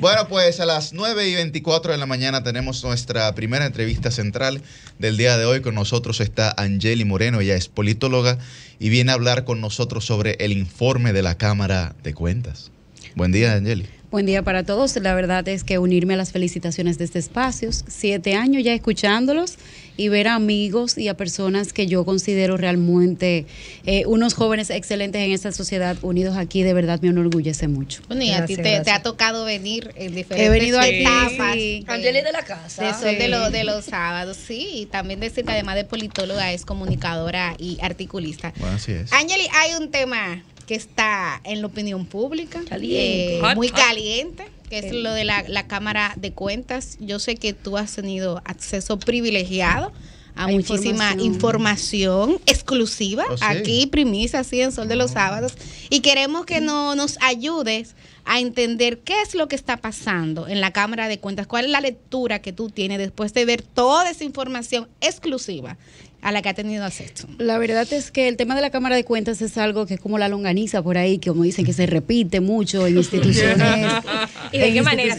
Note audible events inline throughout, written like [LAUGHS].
Bueno, pues a las 9 y 24 de la mañana tenemos nuestra primera entrevista central del día de hoy. Con nosotros está Angeli Moreno, ella es politóloga y viene a hablar con nosotros sobre el informe de la Cámara de Cuentas. Buen día, Angeli. Buen día para todos. La verdad es que unirme a las felicitaciones de este espacio, siete años ya escuchándolos y ver a amigos y a personas que yo considero realmente eh, unos jóvenes excelentes en esta sociedad unidos aquí, de verdad me enorgullece mucho. Bueno, y a ti te, ha tocado venir en diferentes He venido a etapas. de la casa. De, son de, los sábados, sí. Y también decir que además de politóloga es comunicadora y articulista. Bueno, así es. Angeli, hay un tema que está en la opinión pública, eh, muy caliente, que es lo de la, Cámara de Cuentas. Yo sé que tú has tenido acceso privilegiado a, muchísima información, exclusiva oh, aquí, primicia, así en Sol de los Sábados. Y queremos que no, nos ayudes a entender qué es lo que está pasando en la Cámara de Cuentas, cuál es la lectura que tú tienes después de ver toda esa información exclusiva a la que ha tenido acceso. La verdad es que el tema de la Cámara de Cuentas es algo que es como la longaniza por ahí, que como dicen que se repite mucho en instituciones. [LAUGHS] ¿Y de qué manera?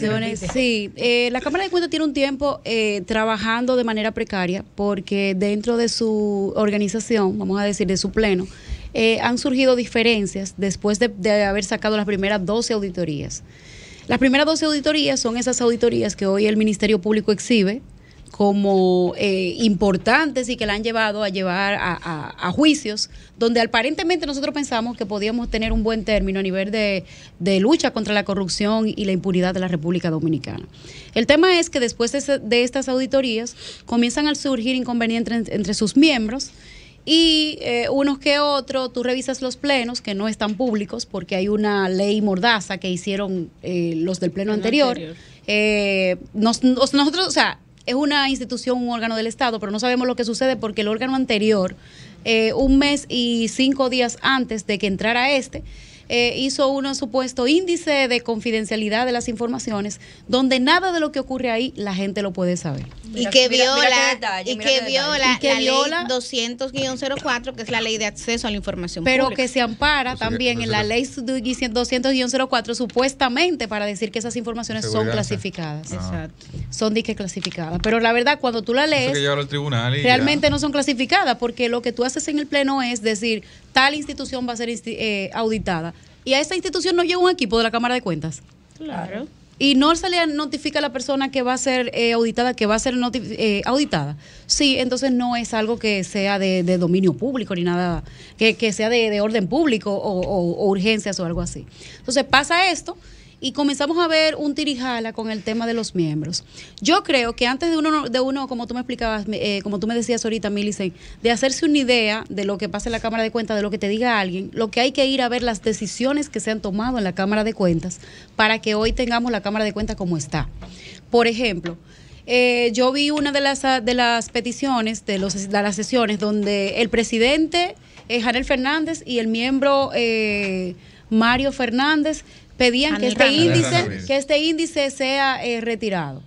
sí, eh, la Cámara de Cuentas tiene un tiempo eh, trabajando de manera precaria porque dentro de su organización, vamos a decir, de su pleno, eh, han surgido diferencias después de haber sacado las primeras 12 auditorías. Las primeras 12 auditorías son esas auditorías que hoy el Ministerio Público exhibe como eh, importantes y que la han llevado a llevar a, juicios, donde aparentemente nosotros pensamos que podíamos tener un buen término a nivel de, lucha contra la corrupción y la impunidad de la República Dominicana. El tema es que después de, estas auditorías comienzan a surgir inconvenientes entre, sus miembros y eh, unos que otros, tú revisas los plenos que no están públicos porque hay una ley mordaza que hicieron eh, los del pleno, anterior. nosotros, o sea, es una institución, un órgano del Estado, pero no sabemos lo que sucede porque el órgano anterior, eh, un mes y cinco días antes de que entrara este, eh, hizo un supuesto índice de confidencialidad de las informaciones, donde nada de lo que ocurre ahí la gente lo puede saber. y que viola, que la ley 200-04, que es la ley de acceso a la información Pero que se ampara también en la ley 200-04 supuestamente para decir que esas informaciones son clasificadas. Ah. Son dique clasificadas. Pero la verdad, cuando tú la lees, realmente no son clasificadas porque lo que tú haces en el pleno es decir, tal institución va a ser eh, auditada y a esa institución no llega un equipo de la Cámara de Cuentas. Claro. Y no se le notifica a la persona que va a ser eh, auditada, que va a ser eh, auditada. Sí, entonces no es algo que sea de, dominio público ni nada, que, sea de, orden público o, o urgencias o algo así. Entonces pasa esto y comenzamos a ver un tirijala con el tema de los miembros. Yo creo que antes de uno, de uno como tú me explicabas, eh, como tú me decías ahorita, Milicen, de hacerse una idea de lo que pasa en la Cámara de Cuentas, de lo que te diga alguien, lo que hay que ir a ver las decisiones que se han tomado en la Cámara de Cuentas para que hoy tengamos la Cámara de Cuentas como está. Por ejemplo, eh, yo vi una de las, de las peticiones de, las sesiones donde el presidente eh, Janel Fernández y el miembro eh, Mario Fernández, pedían que este, índice, que este índice sea eh, retirado.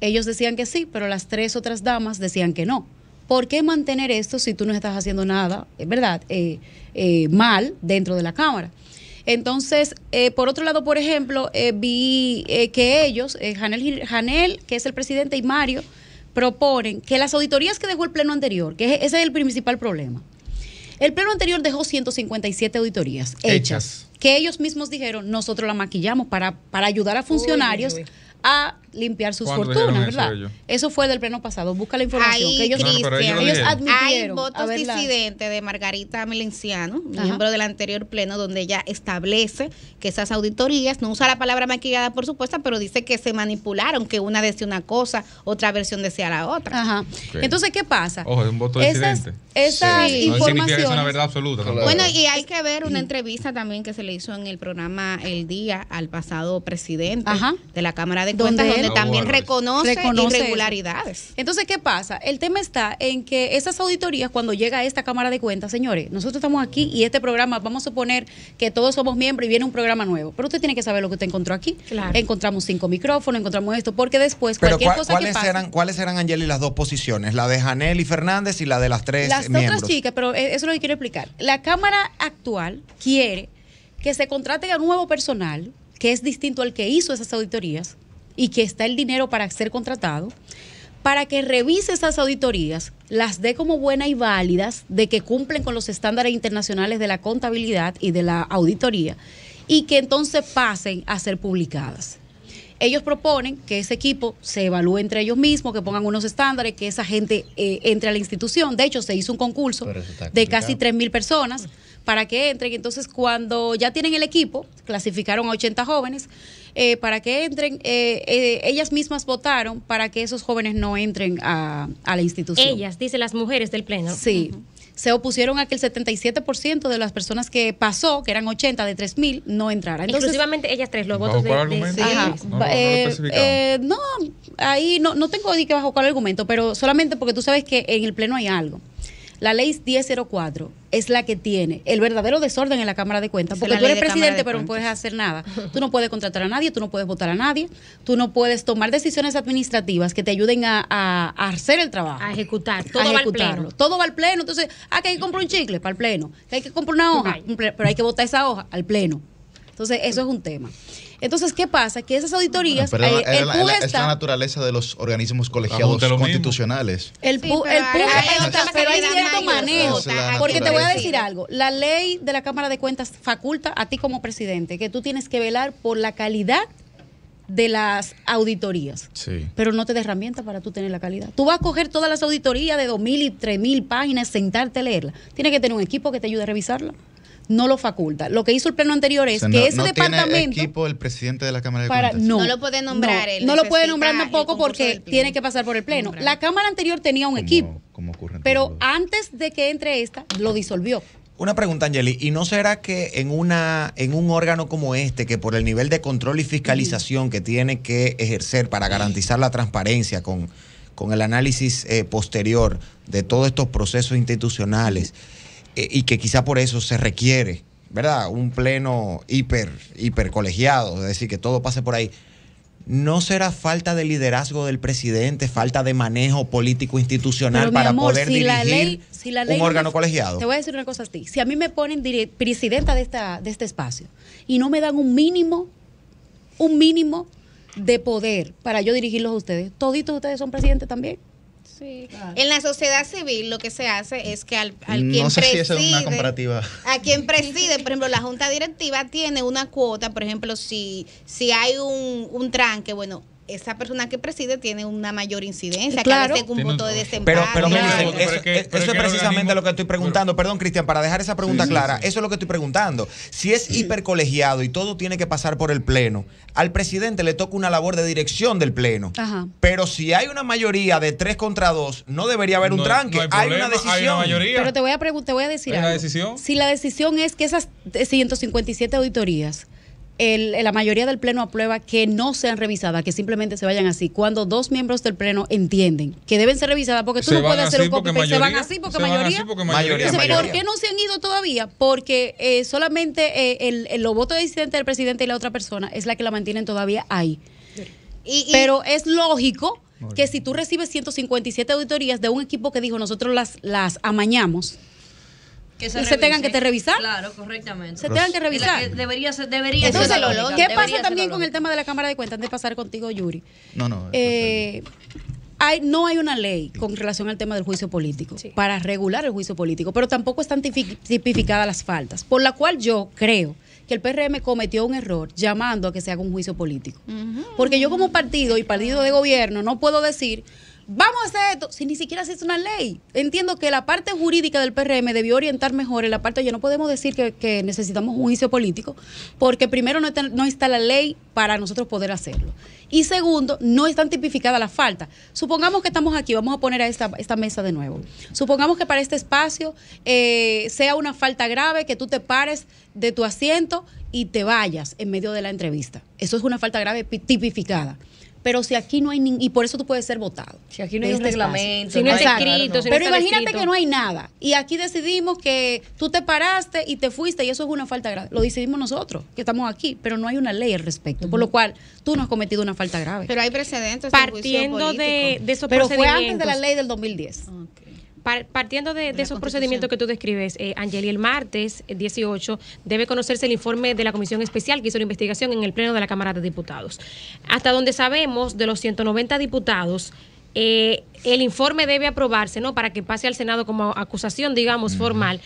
Ellos decían que sí, pero las tres otras damas decían que no. ¿Por qué mantener esto si tú no estás haciendo nada, verdad, eh, eh, mal dentro de la Cámara? Entonces, por otro lado, por ejemplo, vi que ellos, Janel, que es el presidente, y Mario, proponen que las auditorías que dejó el pleno anterior, que ese es el principal problema, el pleno anterior dejó 157 auditorías hechas que ellos mismos dijeron, nosotros la maquillamos para, para ayudar a funcionarios a limpiar sus fortunas, ¿verdad? Eso, fue del pleno pasado. Busca la información. que ellos, Hay votos disidentes de Margarita Milenciano, miembro del anterior pleno, donde ella establece que esas auditorías, no usa la palabra maquillada, por supuesto, pero dice que se manipularon, que una decía una cosa, otra versión decía la otra. Entonces, ¿qué pasa? Ojo, es un voto disidente. Esa información... Bueno, y hay que ver una entrevista también que se le hizo en el programa El Día al pasado presidente de la Cámara de Cuentas, también reconoce, irregularidades. Entonces, ¿qué pasa? El tema está en que esas auditorías, cuando llega esta Cámara de Cuentas, señores, nosotros estamos aquí y este programa, vamos a suponer que todos somos miembros y viene un programa nuevo, pero usted tiene que saber lo que usted encontró aquí. Claro. Encontramos cinco micrófonos, encontramos esto, porque después cualquier cosa ¿cuáles que eran, ¿Cuáles eran, Angeli, las dos posiciones? La de Janel y Fernández y la de las tres Las otras chicas, pero eh, eso es lo que quiero explicar. La Cámara actual quiere que se contrate a un nuevo personal que es distinto al que hizo esas auditorías, y que está el dinero para ser contratado, para que revise esas auditorías, las dé como buenas y válidas, de que cumplen con los estándares internacionales de la contabilidad y de la auditoría, y que entonces pasen a ser publicadas. Ellos proponen que ese equipo se evalúe entre ellos mismos, que pongan unos estándares, que esa gente eh, entre a la institución. De hecho, se hizo un concurso de casi 3.000 personas para que entren. Entonces, cuando ya tienen el equipo, clasificaron a 80 jóvenes eh, para que entren, eh, eh, ellas mismas votaron para que esos jóvenes no entren a, la institución. Ellas, dice las mujeres del Pleno. Sí. se opusieron a que el 77% de las personas que pasó, que eran 80 de 3.000, no entraran. Entonces, Exclusivamente ellas tres, los votos de... No, no, ahí no, no tengo ni que bajo cuál argumento, pero solamente porque tú sabes que en el Pleno hay algo. La ley 1004 es la que tiene el verdadero desorden en la Cámara de Cuentas, porque tú eres presidente, pero no puedes hacer nada. [LAUGHS] Tú no puedes contratar a nadie, tú no puedes votar a nadie, tú no puedes tomar decisiones administrativas que te ayuden a, hacer el trabajo. A ejecutar, todo va al pleno. Todo va al pleno, entonces, ah, que hay que comprar un chicle para el pleno, que hay que comprar una hoja, pero hay que votar esa hoja al pleno. Entonces, eso es un tema. Entonces, ¿qué pasa? Que esas auditorías... Eh, la, es la naturaleza de los organismos colegiados constitucionales. El, sí, el manejo. Porque te voy a decir algo. La ley de la Cámara de Cuentas faculta a ti como presidente que tú tienes que velar por la calidad de las auditorías. Sí. Pero no te da herramientas para tú tener la calidad. Tú vas a coger todas las auditorías de 2.000 y 3.000 páginas, sentarte a leerlas. Tienes que tener un equipo que te ayude a revisarlas no lo faculta. Lo que hizo el pleno anterior es que ese departamento. equipo el presidente de la Cámara de No, lo puede nombrar No lo puede nombrar tampoco porque tiene que pasar por el pleno. La Cámara anterior tenía un equipo. Como ocurre pero antes de que entre esta, lo disolvió. Una pregunta, Angeli, ¿y no será que en, una, en un órgano como este, que por el nivel de control y fiscalización que tiene que ejercer para garantizar la transparencia con, con el análisis eh, posterior de todos estos procesos institucionales, eh, y que quizá por eso se requiere, ¿verdad? Un pleno hiper, hiper colegiado, es decir, que todo pase por ahí. ¿No será falta de liderazgo del presidente, falta de manejo político institucional para poder dirigir un órgano colegiado? Te voy a decir una cosa a ti. Si a mí me ponen presidenta de, esta, de este espacio y no me dan un mínimo, un mínimo de poder para yo dirigirlos a ustedes, toditos ustedes son presidentes también. Ah. En la sociedad civil lo que se hace es que al, no quien sé preside, si es una comparativa. a quien preside, por ejemplo, la junta directiva tiene una cuota, por ejemplo, si si hay un, un tranque, bueno, esa persona que preside tiene una mayor incidencia, claro. un voto de desempeño. Pero, eso, es precisamente lo que estoy preguntando. Perdón, Cristian, para dejar esa pregunta clara, eso es lo que estoy preguntando. Si es hipercolegiado y todo tiene que pasar por el Pleno, al presidente le toca una labor de dirección del Pleno. Pero si hay una mayoría de tres contra dos no debería haber un tranque. hay, una decisión. Pero te voy a, te voy a decir algo. decisión? Si la decisión es que esas 157 eh, auditorías la mayoría del Pleno aprueba que no sean revisadas, que simplemente se vayan así. Cuando dos miembros del Pleno entienden que deben ser revisadas, porque tú no puedes hacer un poco se van así porque mayoría. ¿Por qué no se han ido todavía? Porque eh, solamente eh, el, los votos disidente del presidente y la otra persona es la que la mantienen todavía ahí. Pero es lógico que si tú recibes 157 auditorías de un equipo que dijo nosotros las, las amañamos, se, se tengan que revisar. Claro, correctamente. Se tengan que pues, revisar. debería ser, debería ¿qué pasa también con el tema de la Cámara de Cuentas? Antes de pasar contigo, Yuri. No, no. Eh, hay, no hay una ley con relación al tema del juicio político para regular el juicio político, pero tampoco están tipificadas las faltas, por la cual yo creo que el PRM cometió un error llamando a que se haga un juicio político. Porque yo como partido y partido de gobierno no puedo decir, vamos a hacer esto, si ni siquiera se hizo una ley. Entiendo que la parte jurídica del PRM debió orientar mejor en la parte, ya no podemos decir que, necesitamos un juicio político, porque primero no está, la ley para nosotros poder hacerlo. Y segundo, no están tipificada la falta Supongamos que estamos aquí, vamos a poner a esta, mesa de nuevo. Supongamos que para este espacio eh, sea una falta grave, que tú te pares de tu asiento y te vayas en medio de la entrevista. Eso es una falta grave tipificada. Pero si aquí no hay ni, y por eso tú puedes ser votado. Si aquí no hay un este reglamento, si no, hay escrito, Pero imagínate que no hay nada y aquí decidimos que tú te paraste y te fuiste y eso es una falta grave. Lo decidimos nosotros, que estamos aquí, pero no hay una ley al respecto, por lo cual tú no has cometido una falta grave. Pero hay precedentes partiendo de, esos pero Pero fue antes de la ley del 2010 partiendo de, esos procedimientos que tú describes, eh, Angeli, el martes 18 eh, debe conocerse el informe de la Comisión Especial que hizo la investigación en el Pleno de la Cámara de Diputados. Hasta donde sabemos, de los 190 diputados, eh, el informe debe aprobarse, ¿no? Para que pase al Senado como acusación, digamos, formal.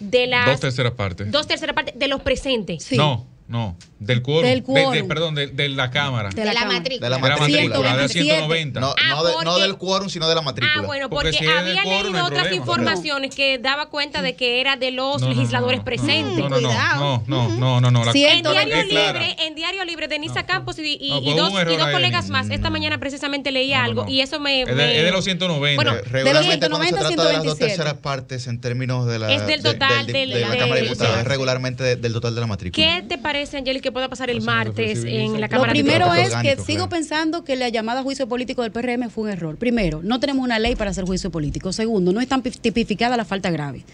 De las, dos terceras partes. Dos terceras partes de los presentes. Sí. No. No, del quórum. Del quórum. perdón, de, de, la Cámara. De la, matrícula. De la matrícula, de 190. No, ah, no, del quórum, sino de la ah, matrícula. Ah, bueno, porque, había leído otras informaciones que daba cuenta de que era de los legisladores presentes. No, no, no, no, no, no, en, diario libre, en Diario Libre, Denisa Campos y, y, dos, y dos, colegas más, esta mañana precisamente leí algo y eso me... Es de, los 190. Bueno, regularmente 190 190 trata de las dos terceras partes en términos de la... Es del de la Cámara de Diputados, regularmente del total de la matrícula. ¿Qué te parece? que pueda pasar el martes en la Cámara de Lo primero es que sigo pensando que la llamada juicio político del PRM fue un error. Primero, no tenemos una ley para hacer juicio político. Segundo, no está tipificada la falta grave.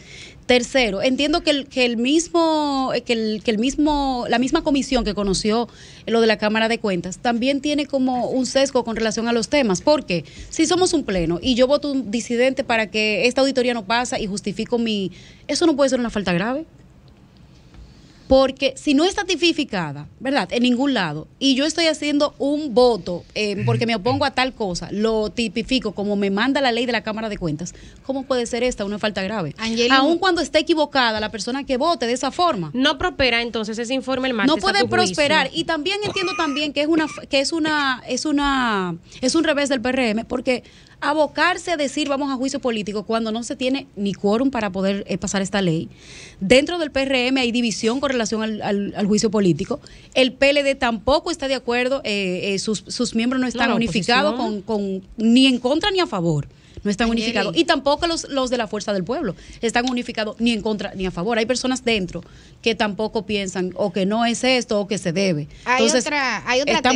Tercero, entiendo que el, que el mismo, eh, que el, mismo, la misma comisión que conoció lo de la Cámara de Cuentas también tiene como un sesgo con relación a los temas. Porque si somos un pleno y yo voto un disidente para que esta auditoría no pasa y justifico mi, eso no puede ser una falta grave. Porque si no está tipificada, ¿verdad? En ningún lado, y yo estoy haciendo un voto eh, porque me opongo a tal cosa, lo tipifico como me manda la ley de la Cámara de Cuentas, ¿cómo puede ser esta una falta grave? Aun cuando esté equivocada la persona que vote de esa forma. No prospera entonces ese informe el martes. No puede prosperar. Y también entiendo también que es una, que es una, es una, es un revés del PRM, porque abocarse a decir vamos a juicio político cuando no se tiene ni quórum para poder eh, pasar esta ley. Dentro del PRM hay división con relación al, al, juicio político. El PLD tampoco está de acuerdo, eh, eh, sus, sus, miembros no están unificados con, con, ni en contra ni a favor no están unificados. Y tampoco los, los de la fuerza del pueblo están unificados ni en contra ni a favor. Hay personas dentro que tampoco piensan o que no es esto o que se debe. Hay otra, hay otra está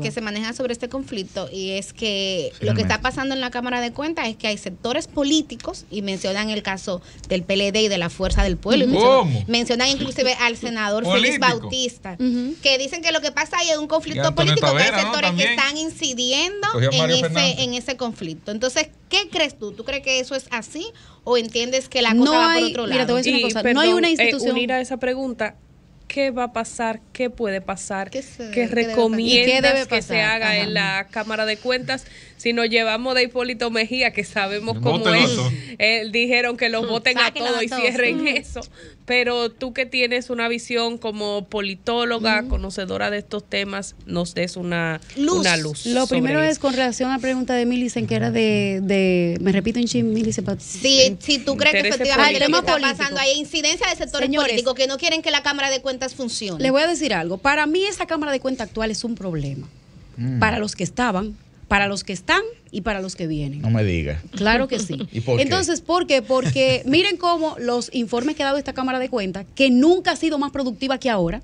que se maneja sobre este conflicto y es que lo que está pasando en la Cámara de Cuentas es que hay sectores políticos y mencionan el caso del PLD y de la fuerza del pueblo. ¿Cómo? mencionan, inclusive al [LAUGHS] senador Félix Bautista, que dicen que lo que pasa ahí es un conflicto político, que hay sectores que están incidiendo en ese, en ese conflicto. Entonces, ¿qué ¿Qué crees tú? ¿Tú crees que eso es así o entiendes que la cosa va por otro lado? Mira, a una no hay una eh, institución. unir a esa pregunta, qué va a pasar, qué puede pasar, qué, recomienda, recomiendas que se haga en la Cámara de Cuentas si nos llevamos de Hipólito Mejía, que sabemos cómo es, eh, dijeron que los voten mm. a todos y cierren mm. eso. Pero tú que tienes una visión como politóloga, mm. conocedora de estos temas, nos des una luz. Lo primero es con relación a la pregunta de Milicen, que era de, me repito en chin, Milicen. Si, eh, si tú crees que efectivamente lo que está pasando hay incidencia de sectores políticos que no quieren que la Cámara de Cuentas funcione. le voy a decir algo. Para mí esa Cámara de Cuentas actual es un problema. Para los que estaban, para los que están y para los que vienen. No me diga. Claro que sí. [LAUGHS] Entonces, ¿por qué? Porque [LAUGHS] miren cómo los informes que ha dado esta Cámara de Cuentas, que nunca ha sido más productiva que ahora,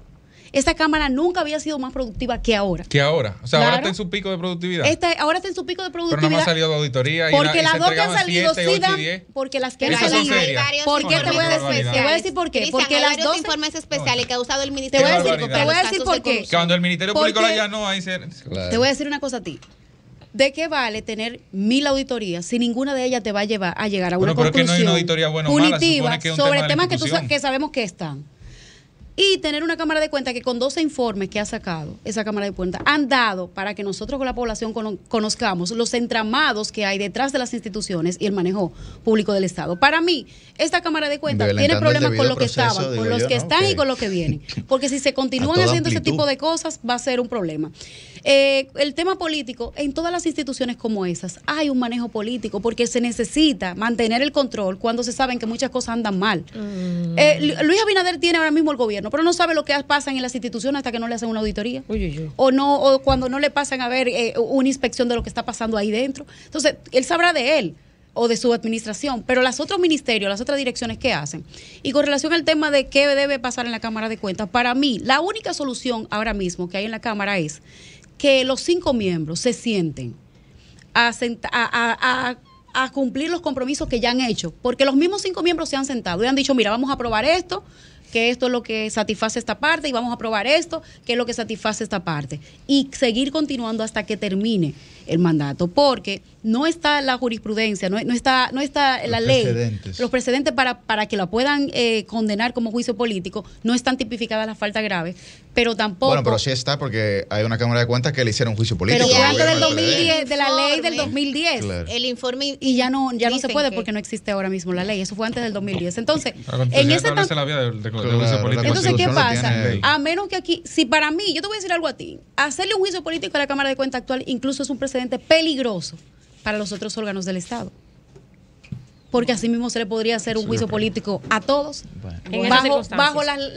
esta Cámara nunca había sido más productiva que ahora. Que ahora. O sea, ahora está en su pico de productividad. Esta, ahora está en su pico de productividad. Pero no ha salido de auditoría. Y porque las dos que han salido sí dan. Porque las que han salido. ¿Por qué te voy, a decir, te voy a decir por qué? porque las dos informes especiales que ha usado el Ministerio Te voy a decir, te voy a decir por qué. Cuando el Ministerio Público la llamó, ahí se. Claro. Te voy a decir una cosa a ti. ¿De qué vale tener mil auditorías si ninguna de ellas te va a llevar a llegar a una conclusión no hay una auditoría punitiva sobre temas que, sabemos que están? y tener una Cámara de Cuentas que con 12 informes que ha sacado esa Cámara de Cuentas han dado para que nosotros con la población conozcamos los entramados que hay detrás de las instituciones y el manejo público del Estado. Para mí, esta Cámara de Cuentas tiene problemas con lo que estaba con los que están y con lo que vienen. [LAUGHS] Porque si se continúan haciendo ese tipo de cosas, va a ser un problema. Eh, el tema político, en todas las instituciones como esas, hay un manejo político porque se necesita mantener el control cuando se saben que muchas cosas andan mal. Mm. Eh, Luis Abinader tiene ahora mismo el gobierno pero no sabe lo que pasa en las instituciones hasta que no le hacen una auditoría. O no, o cuando no le pasan a ver eh, una inspección de lo que está pasando ahí dentro. Entonces, él sabrá de él o de su administración, pero las otros ministerios, las otras direcciones, ¿qué hacen? Y con relación al tema de qué debe pasar en la Cámara de Cuentas, para mí la única solución ahora mismo que hay en la Cámara es que los cinco miembros se sienten a, a cumplir los compromisos que ya han hecho, porque los mismos cinco miembros se han sentado y han dicho, mira, vamos a aprobar esto, que esto es lo que satisface esta parte y vamos a probar esto, que es lo que satisface esta parte. Y seguir continuando hasta que termine el mandato, porque no está la jurisprudencia, no, está, no está la ley, precedentes. los precedentes para, para que la puedan eh, condenar como juicio político, no están tipificadas las faltas graves, pero tampoco... Bueno, pero sí está porque hay una Cámara de Cuentas que le hicieron juicio político. Pero antes del 2010, de la ley del 2010. El informe... Y ya no, ya no se puede porque no existe ahora mismo la ley, eso fue antes del 2010. Entonces, en ese... Entonces, ¿qué pasa? A menos que aquí, si para mí, yo te voy a decir algo a ti, hacerle un juicio político a la Cámara de Cuentas actual incluso es un precedente peligroso para los otros órganos del Estado. Porque así mismo se le podría hacer un juicio político a todos. Bajo,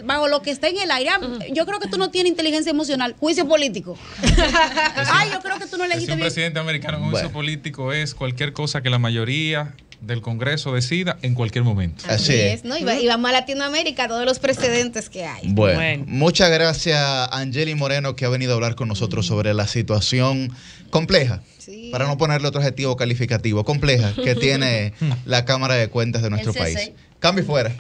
bajo, lo que está en el aire. Ah, yo creo que tú no tienes inteligencia emocional. Juicio político. [LAUGHS] Ay, yo creo que tú no elegiste bien. presidente americano, juicio político es cualquier cosa que la mayoría del Congreso decida en cualquier momento. Así, es. ¿no? Y, vamos a Latinoamérica, todos los precedentes que hay. Bueno, muchas gracias Angeli Moreno que ha venido a hablar con nosotros sobre la situación compleja, para no ponerle otro adjetivo calificativo, compleja que tiene [LAUGHS] la Cámara de Cuentas de nuestro país. Cambio fuera.